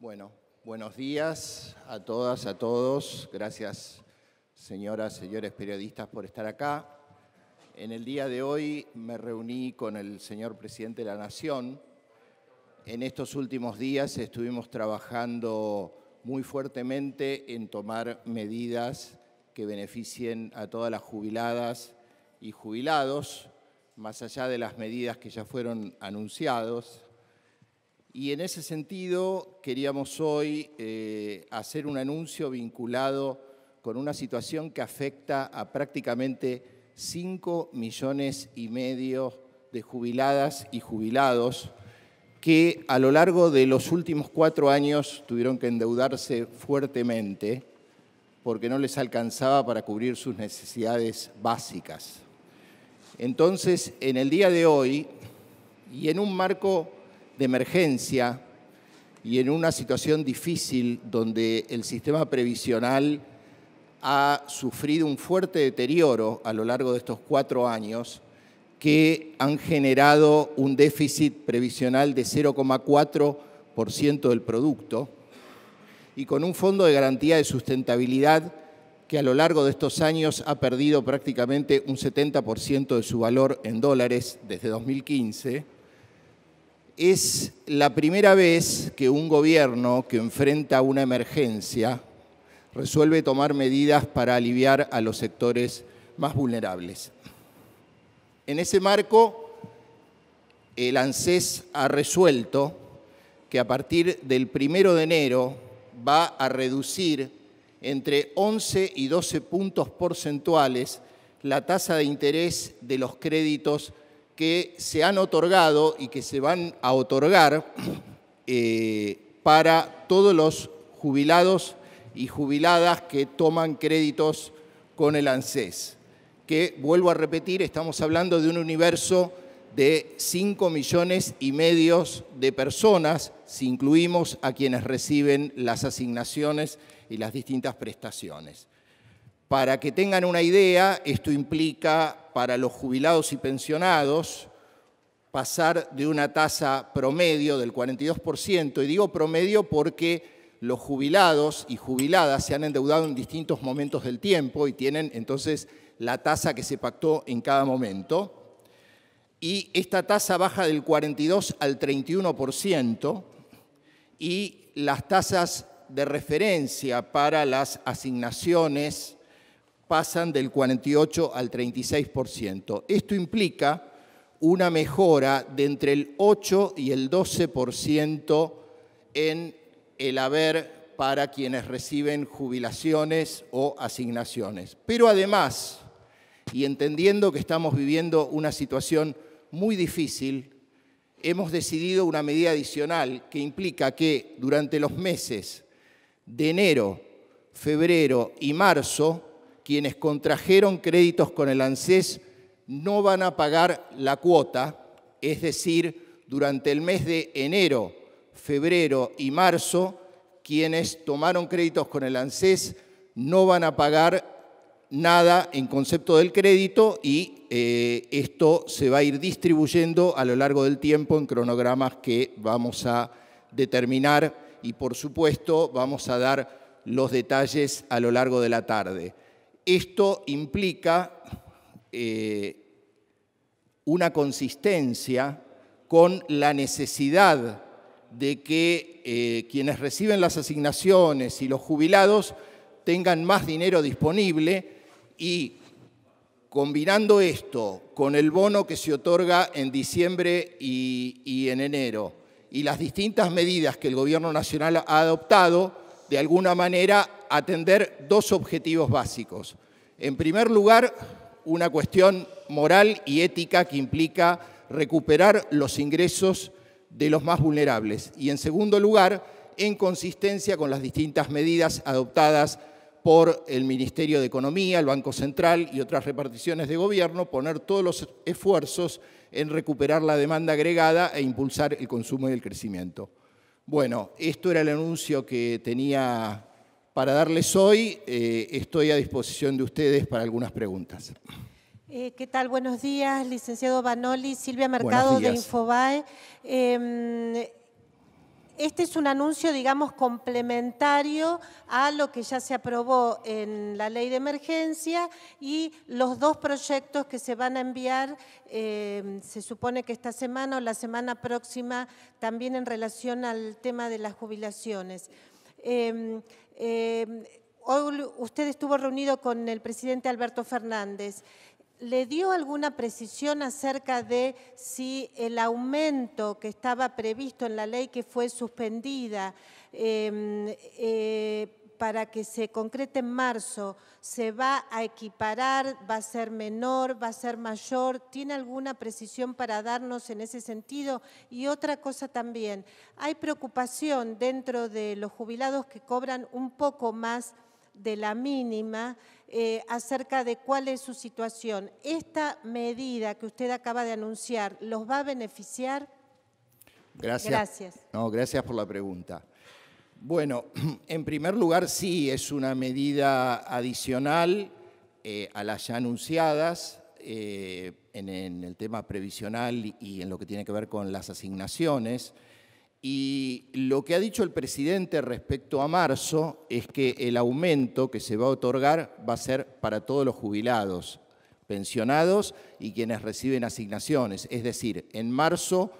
Bueno, buenos días a todas, a todos. Gracias, señoras, señores periodistas, por estar acá. En el día de hoy me reuní con el señor presidente de la Nación. En estos últimos días estuvimos trabajando muy fuertemente en tomar medidas que beneficien a todas las jubiladas y jubilados, más allá de las medidas que ya fueron anunciadas y en ese sentido queríamos hoy eh, hacer un anuncio vinculado con una situación que afecta a prácticamente 5 millones y medio de jubiladas y jubilados que a lo largo de los últimos cuatro años tuvieron que endeudarse fuertemente porque no les alcanzaba para cubrir sus necesidades básicas. Entonces, en el día de hoy, y en un marco de emergencia y en una situación difícil donde el sistema previsional ha sufrido un fuerte deterioro a lo largo de estos cuatro años que han generado un déficit previsional de 0,4% del producto y con un fondo de garantía de sustentabilidad que a lo largo de estos años ha perdido prácticamente un 70% de su valor en dólares desde 2015 es la primera vez que un gobierno que enfrenta una emergencia resuelve tomar medidas para aliviar a los sectores más vulnerables. En ese marco, el ANSES ha resuelto que a partir del primero de enero va a reducir entre 11 y 12 puntos porcentuales la tasa de interés de los créditos que se han otorgado y que se van a otorgar eh, para todos los jubilados y jubiladas que toman créditos con el ANSES, que vuelvo a repetir, estamos hablando de un universo de 5 millones y medio de personas, si incluimos a quienes reciben las asignaciones y las distintas prestaciones. Para que tengan una idea, esto implica para los jubilados y pensionados pasar de una tasa promedio del 42%, y digo promedio porque los jubilados y jubiladas se han endeudado en distintos momentos del tiempo y tienen entonces la tasa que se pactó en cada momento, y esta tasa baja del 42 al 31%, y las tasas de referencia para las asignaciones pasan del 48 al 36%. Esto implica una mejora de entre el 8 y el 12% en el haber para quienes reciben jubilaciones o asignaciones. Pero además, y entendiendo que estamos viviendo una situación muy difícil, hemos decidido una medida adicional que implica que durante los meses de enero, febrero y marzo, quienes contrajeron créditos con el ANSES no van a pagar la cuota, es decir, durante el mes de enero, febrero y marzo, quienes tomaron créditos con el ANSES no van a pagar nada en concepto del crédito y eh, esto se va a ir distribuyendo a lo largo del tiempo en cronogramas que vamos a determinar y por supuesto vamos a dar los detalles a lo largo de la tarde. Esto implica eh, una consistencia con la necesidad de que eh, quienes reciben las asignaciones y los jubilados tengan más dinero disponible y combinando esto con el bono que se otorga en diciembre y en enero y las distintas medidas que el Gobierno Nacional ha adoptado, de alguna manera atender dos objetivos básicos. En primer lugar, una cuestión moral y ética que implica recuperar los ingresos de los más vulnerables. Y en segundo lugar, en consistencia con las distintas medidas adoptadas por el Ministerio de Economía, el Banco Central y otras reparticiones de gobierno, poner todos los esfuerzos en recuperar la demanda agregada e impulsar el consumo y el crecimiento. Bueno, esto era el anuncio que tenía para darles hoy. Eh, estoy a disposición de ustedes para algunas preguntas. Eh, ¿Qué tal? Buenos días, licenciado Banoli, Silvia Mercado de Infobae. Em, este es un anuncio, digamos, complementario a lo que ya se aprobó en la ley de emergencia y los dos proyectos que se van a enviar, em, se supone que esta semana o la semana próxima, también en relación al tema de las jubilaciones. Em, em, hoy usted estuvo reunido con el presidente Alberto Fernández. ¿Le dio alguna precisión acerca de si el aumento que estaba previsto en la ley que fue suspendida em, eh, para que se concrete en marzo, ¿se va a equiparar? ¿Va a ser menor? ¿Va a ser mayor? ¿Tiene alguna precisión para darnos en ese sentido? Y otra cosa también, hay preocupación dentro de los jubilados que cobran un poco más de la mínima eh, acerca de cuál es su situación. ¿Esta medida que usted acaba de anunciar los va a beneficiar? Gracias. Gracias. No, gracias por la pregunta. Bueno, en primer lugar, sí, es una medida adicional eh, a las ya anunciadas eh, en, el tema previsional y en lo que tiene que ver con las asignaciones. Y lo que ha dicho el presidente respecto a marzo es que el aumento que se va a otorgar va a ser para todos los jubilados, pensionados y quienes reciben asignaciones. Es decir, en marzo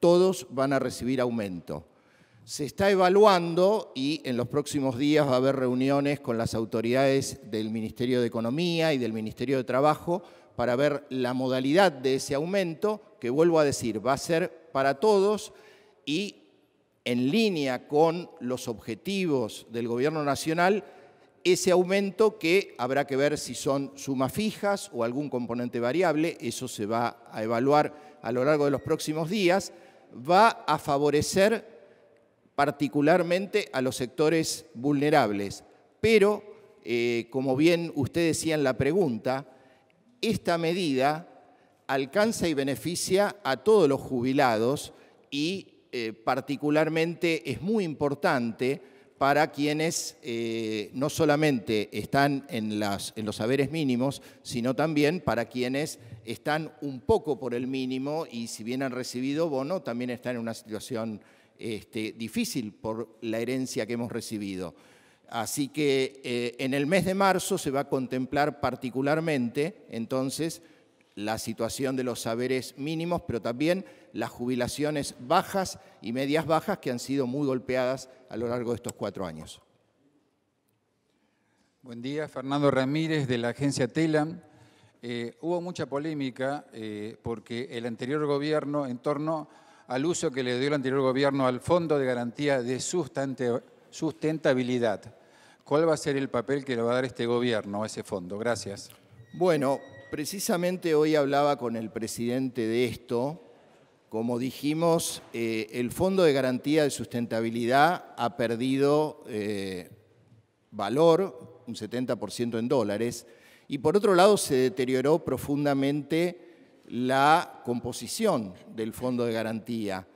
todos van a recibir aumento. Se está evaluando y en los próximos días va a haber reuniones con las autoridades del Ministerio de Economía y del Ministerio de Trabajo para ver la modalidad de ese aumento, que vuelvo a decir, va a ser para todos y en línea con los objetivos del Gobierno Nacional, ese aumento que habrá que ver si son sumas fijas o algún componente variable, eso se va a evaluar a lo largo de los próximos días, va a favorecer particularmente a los sectores vulnerables. Pero, eh, como bien usted decía en la pregunta, esta medida alcanza y beneficia a todos los jubilados y eh, particularmente es muy importante para quienes eh, no solamente están en, en, los saberes mínimos, sino también para quienes están un poco por el mínimo y si bien han recibido bono, también están en una situación este, difícil por la herencia que hemos recibido. Así que eh, en el mes de marzo se va a contemplar particularmente, entonces, la situación de los saberes mínimos, pero también las jubilaciones bajas y medias bajas que han sido muy golpeadas a lo largo de estos cuatro años. Buen día, Fernando Ramírez de la agencia TELAM. Eh, hubo mucha polémica eh, porque el anterior gobierno en torno al uso que le dio el anterior gobierno al Fondo de Garantía de Sustentabilidad. ¿Cuál va a ser el papel que le va a dar este gobierno a ese fondo? Gracias. Bueno, precisamente hoy hablaba con el presidente de esto. Como dijimos, eh, el Fondo de Garantía de Sustentabilidad ha perdido eh, valor, un 70% en dólares, y por otro lado se deterioró profundamente la composición del fondo de garantía.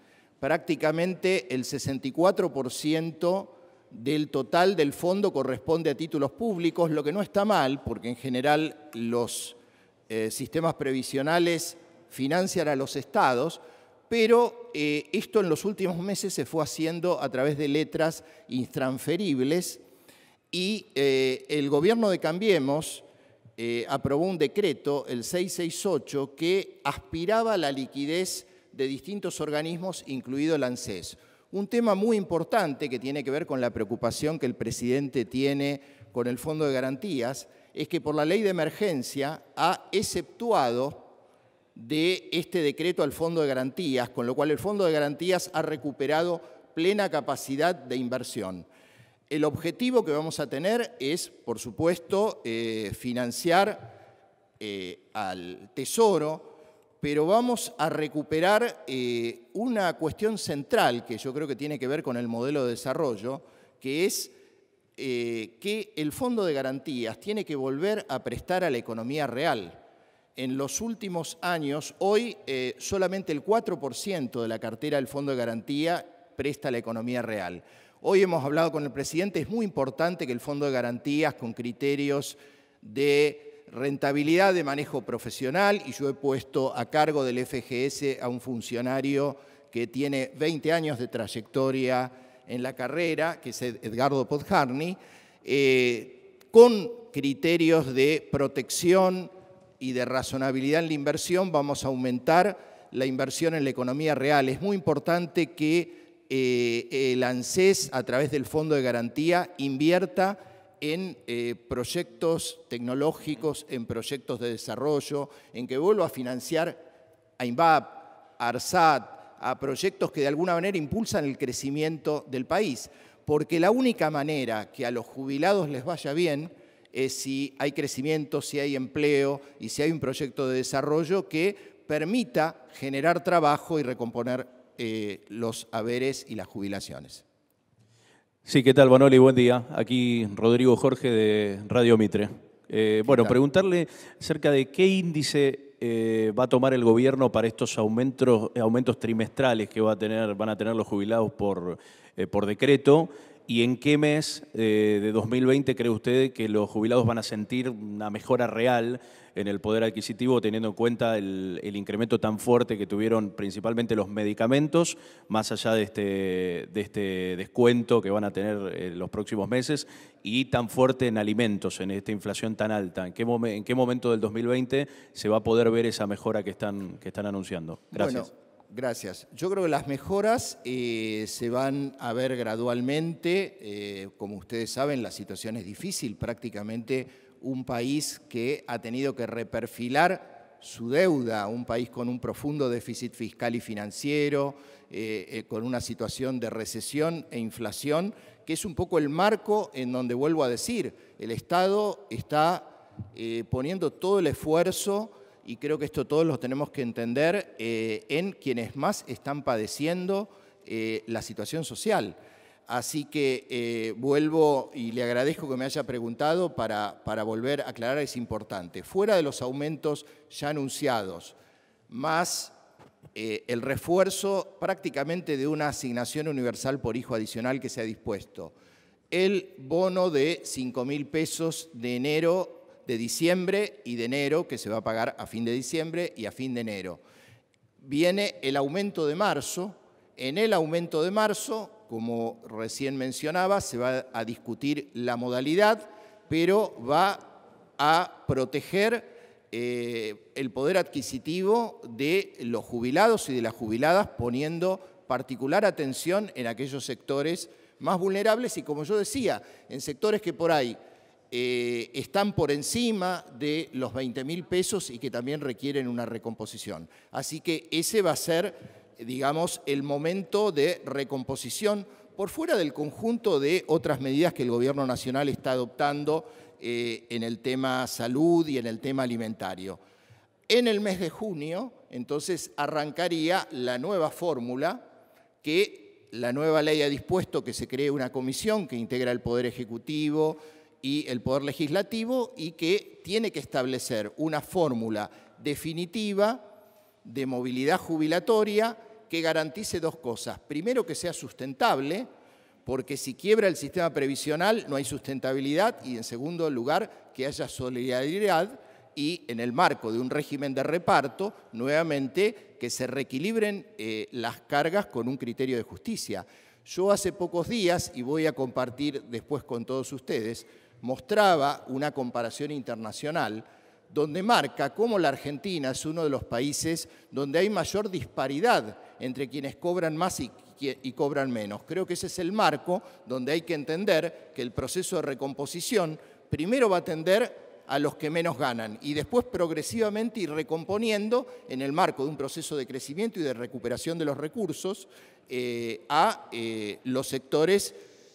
Prácticamente el 64% del total del fondo corresponde a títulos públicos, lo que no está mal, porque en general los eh, sistemas previsionales financian a los estados, pero eh, esto en los últimos meses se fue haciendo a través de letras intransferibles y eh, el gobierno de Cambiemos eh, aprobó un decreto, el 668, que aspiraba a la liquidez de distintos organismos, incluido el ANSES. Un tema muy importante que tiene que ver con la preocupación que el presidente tiene con el Fondo de Garantías es que por la ley de emergencia ha exceptuado de este decreto al Fondo de Garantías, con lo cual el Fondo de Garantías ha recuperado plena capacidad de inversión. El objetivo que vamos a tener es, por supuesto, eh, financiar eh, al Tesoro, pero vamos a recuperar eh, una cuestión central que yo creo que tiene que ver con el modelo de desarrollo, que es que el Fondo de Garantías tiene que volver a prestar a la economía real. En los últimos años, hoy solamente el 4% de la cartera del Fondo de Garantía presta a la economía real. Hoy hemos hablado con el presidente, es muy importante que el fondo de garantías con criterios de rentabilidad de manejo profesional, y yo he puesto a cargo del FGS a un funcionario que tiene 20 años de trayectoria en la carrera, que es Edgardo Podjarni, eh, con criterios de protección y de razonabilidad en la inversión, vamos a aumentar la inversión en la economía real. Es muy importante que eh, el ANSES, a través del Fondo de Garantía, invierta en eh, proyectos tecnológicos, en proyectos de desarrollo, en que vuelva a financiar a INVAP, a ARSAT, a proyectos que de alguna manera impulsan el crecimiento del país. Porque la única manera que a los jubilados les vaya bien es si hay crecimiento, si hay empleo y si hay un proyecto de desarrollo que permita generar trabajo y recomponer eh, los haberes y las jubilaciones. Sí, ¿qué tal, Manoli? Buen día. Aquí Rodrigo Jorge de Radio Mitre. Eh, bueno, preguntarle acerca de qué índice eh, va a tomar el gobierno para estos aumentos, trimestrales que van a tener los jubilados por decreto y en qué mes de 2020 cree usted que los jubilados van a sentir una mejora real en el poder adquisitivo teniendo en cuenta el, incremento tan fuerte que tuvieron principalmente los medicamentos, más allá de este, este descuento que van a tener eh, los próximos meses y tan fuerte en alimentos, en esta inflación tan alta? ¿En qué, momento del 2020 se va a poder ver esa mejora que están, que están anunciando? Gracias. Bueno. Gracias. Yo creo que las mejoras eh, se van a ver gradualmente. Eh, como ustedes saben, la situación es difícil. Prácticamente un país que ha tenido que reperfilar su deuda, un país con un profundo déficit fiscal y financiero, eh, eh, con una situación de recesión e inflación, que es un poco el marco en donde vuelvo a decir, el Estado está eh, poniendo todo el esfuerzo y creo que esto todos lo tenemos que entender en quienes más están padeciendo la situación social. Así que eh, vuelvo y le agradezco que me haya preguntado para, volver a aclarar, es importante. Fuera de los aumentos ya anunciados, más eh, el refuerzo prácticamente de una asignación universal por hijo adicional que se ha dispuesto, el bono de 5 mil pesos de enero, de diciembre y de enero, que se va a pagar a fin de diciembre y a fin de enero. Viene el aumento de marzo, en el aumento de marzo como recién mencionaba, se va a discutir la modalidad, pero va a proteger eh, el poder adquisitivo de los jubilados y de las jubiladas, poniendo particular atención en aquellos sectores más vulnerables y, como yo decía, en sectores que por ahí eh, están por encima de los 20 mil pesos y que también requieren una recomposición. Así que ese va a ser digamos, el momento de recomposición por fuera del conjunto de otras medidas que el Gobierno Nacional está adoptando eh, en el tema salud y en el tema alimentario. En el mes de junio, entonces, arrancaría la nueva fórmula que la nueva ley ha dispuesto que se cree una comisión que integra el Poder Ejecutivo y el Poder Legislativo y que tiene que establecer una fórmula definitiva de movilidad jubilatoria que garantice dos cosas. Primero, que sea sustentable, porque si quiebra el sistema previsional no hay sustentabilidad y en segundo lugar, que haya solidaridad y en el marco de un régimen de reparto, nuevamente, que se reequilibren eh, las cargas con un criterio de justicia. Yo hace pocos días, y voy a compartir después con todos ustedes, mostraba una comparación internacional donde marca cómo la Argentina es uno de los países donde hay mayor disparidad entre quienes cobran más y, cobran menos. Creo que ese es el marco donde hay que entender que el proceso de recomposición primero va a atender a los que menos ganan y después progresivamente ir recomponiendo en el marco de un proceso de crecimiento y de recuperación de los recursos eh, a eh, los sectores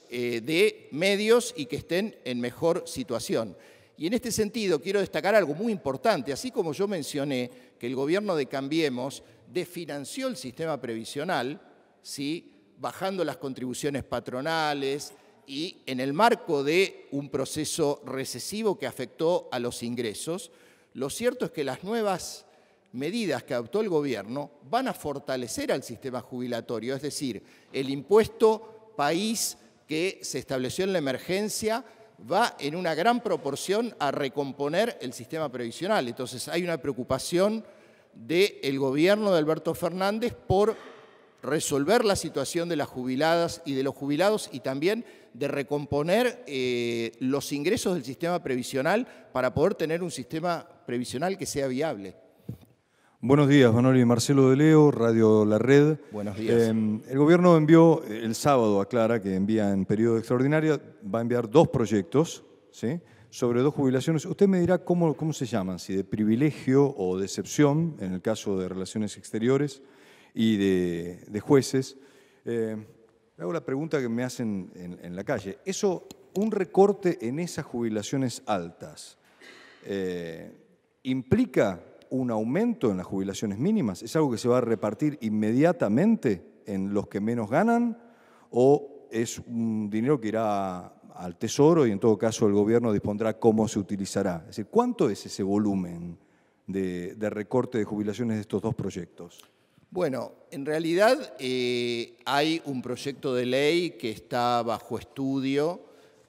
eh, de medios y que estén en mejor situación. Y en este sentido quiero destacar algo muy importante. Así como yo mencioné que el gobierno de Cambiemos desfinanció el sistema previsional, ¿sí? bajando las contribuciones patronales y en el marco de un proceso recesivo que afectó a los ingresos, lo cierto es que las nuevas medidas que adoptó el gobierno van a fortalecer al sistema jubilatorio, es decir, el impuesto país que se estableció en la emergencia va en una gran proporción a recomponer el sistema previsional. Entonces hay una preocupación del gobierno de Alberto Fernández por resolver la situación de las jubiladas y de los jubilados y también de recomponer eh, los ingresos del sistema previsional para poder tener un sistema previsional que sea viable. Buenos días, Manoli. Marcelo de Leo, Radio La Red. Buenos días. Eh, el gobierno envió el sábado, a Clara, que envía en periodo extraordinario, va a enviar dos proyectos ¿sí? sobre dos jubilaciones. Usted me dirá cómo, cómo se llaman, si de privilegio o de excepción, en el caso de relaciones exteriores y de, jueces. Eh, hago la pregunta que me hacen en, la calle. Eso, un recorte en esas jubilaciones altas, eh, implica un aumento en las jubilaciones mínimas? ¿Es algo que se va a repartir inmediatamente en los que menos ganan? ¿O es un dinero que irá al Tesoro y en todo caso el gobierno dispondrá cómo se utilizará? Es decir, ¿cuánto es ese volumen de, recorte de jubilaciones de estos dos proyectos? Bueno, en realidad eh, hay un proyecto de ley que está bajo estudio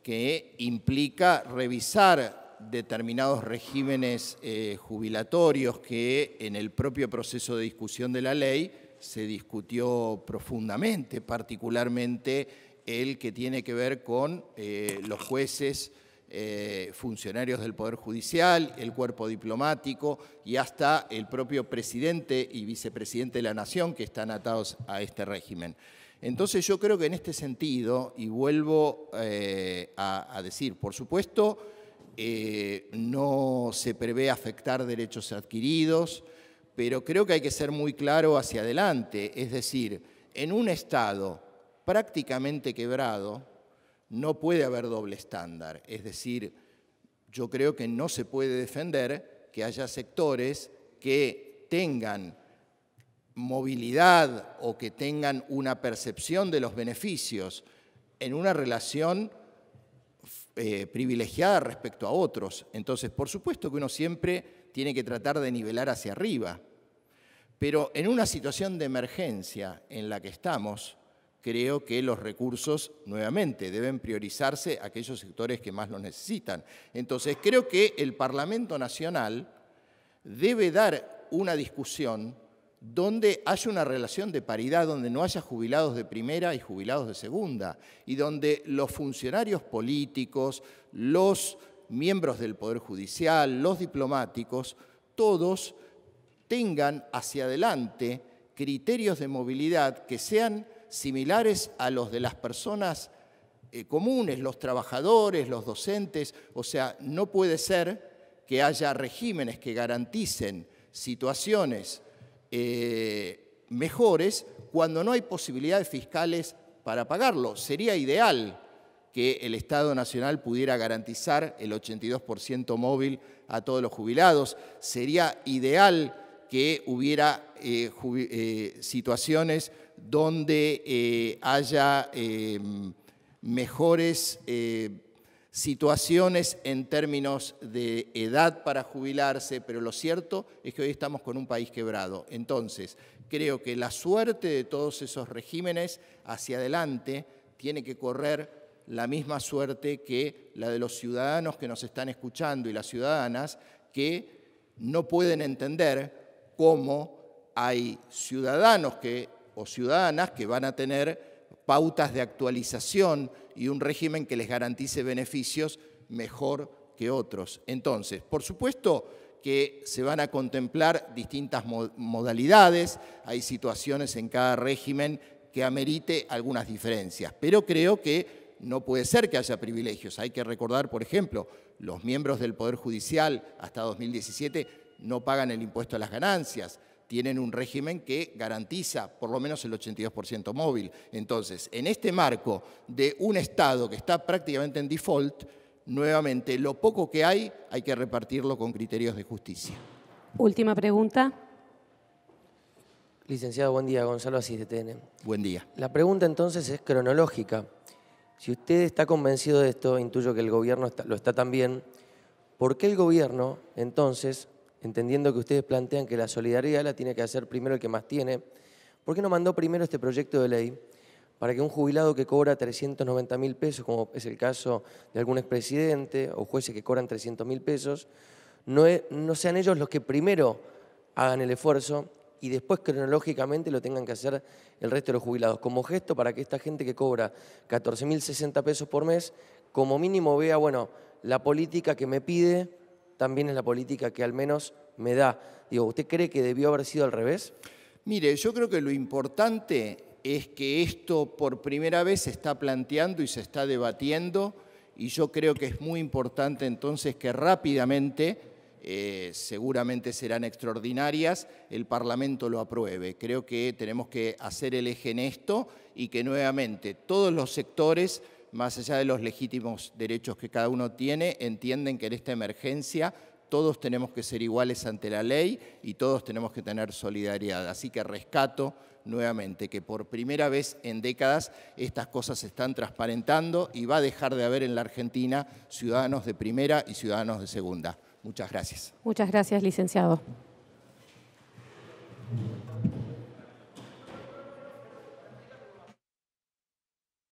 que implica revisar determinados regímenes eh, jubilatorios que en el propio proceso de discusión de la ley se discutió profundamente, particularmente el que tiene que ver con eh, los jueces, eh, funcionarios del Poder Judicial, el cuerpo diplomático y hasta el propio presidente y vicepresidente de la Nación que están atados a este régimen. Entonces yo creo que en este sentido, y vuelvo a decir, por supuesto, eh, no se prevé afectar derechos adquiridos, pero creo que hay que ser muy claro hacia adelante, es decir, en un Estado prácticamente quebrado no puede haber doble estándar, es decir, yo creo que no se puede defender que haya sectores que tengan movilidad o que tengan una percepción de los beneficios en una relación eh, privilegiada respecto a otros. Entonces, por supuesto que uno siempre tiene que tratar de nivelar hacia arriba. Pero en una situación de emergencia en la que estamos, creo que los recursos, nuevamente, deben priorizarse a aquellos sectores que más lo necesitan. Entonces, creo que el Parlamento Nacional debe dar una discusión donde haya una relación de paridad, donde no haya jubilados de primera y jubilados de segunda, y donde los funcionarios políticos, los miembros del Poder Judicial, los diplomáticos, todos tengan hacia adelante criterios de movilidad que sean similares a los de las personas eh, comunes, los trabajadores, los docentes. O sea, no puede ser que haya regímenes que garanticen situaciones eh, mejores cuando no hay posibilidades fiscales para pagarlo. Sería ideal que el Estado Nacional pudiera garantizar el 82% móvil a todos los jubilados. Sería ideal que hubiera eh, eh, situaciones donde haya mejores situaciones en términos de edad para jubilarse, pero lo cierto es que hoy estamos con un país quebrado. Entonces, creo que la suerte de todos esos regímenes hacia adelante tiene que correr la misma suerte que la de los ciudadanos que nos están escuchando y las ciudadanas que no pueden entender cómo hay ciudadanos que, o ciudadanas que van a tener pautas de actualización y un régimen que les garantice beneficios mejor que otros. Entonces, por supuesto que se van a contemplar distintas modalidades, hay situaciones en cada régimen que amerite algunas diferencias, pero creo que no puede ser que haya privilegios. Hay que recordar, por ejemplo, los miembros del Poder Judicial hasta 2017 no pagan el impuesto a las ganancias, tienen un régimen que garantiza por lo menos el 82% móvil. Entonces, en este marco de un Estado que está prácticamente en default, nuevamente, lo poco que hay hay que repartirlo con criterios de justicia. Última pregunta. Licenciado, buen día. Gonzalo así de TN. Buen día. La pregunta entonces es cronológica. Si usted está convencido de esto, intuyo que el gobierno lo está también, ¿por qué el gobierno entonces entendiendo que ustedes plantean que la solidaridad la tiene que hacer primero el que más tiene, ¿por qué no mandó primero este proyecto de ley para que un jubilado que cobra 390 mil pesos, como es el caso de algún expresidente o jueces que cobran 300 mil pesos, no, sean ellos los que primero hagan el esfuerzo y después cronológicamente lo tengan que hacer el resto de los jubilados, como gesto para que esta gente que cobra 14.060 pesos por mes, como mínimo vea, bueno, la política que me pide también es la política que al menos me da. Digo, ¿usted cree que debió haber sido al revés? Mire, yo creo que lo importante es que esto por primera vez se está planteando y se está debatiendo y yo creo que es muy importante entonces que rápidamente, eh, seguramente serán extraordinarias, el Parlamento lo apruebe. Creo que tenemos que hacer el eje en esto y que nuevamente todos los sectores más allá de los legítimos derechos que cada uno tiene, entienden que en esta emergencia todos tenemos que ser iguales ante la ley y todos tenemos que tener solidaridad. Así que rescato nuevamente que por primera vez en décadas estas cosas se están transparentando y va a dejar de haber en la Argentina ciudadanos de primera y ciudadanos de segunda. Muchas gracias. Muchas gracias, licenciado.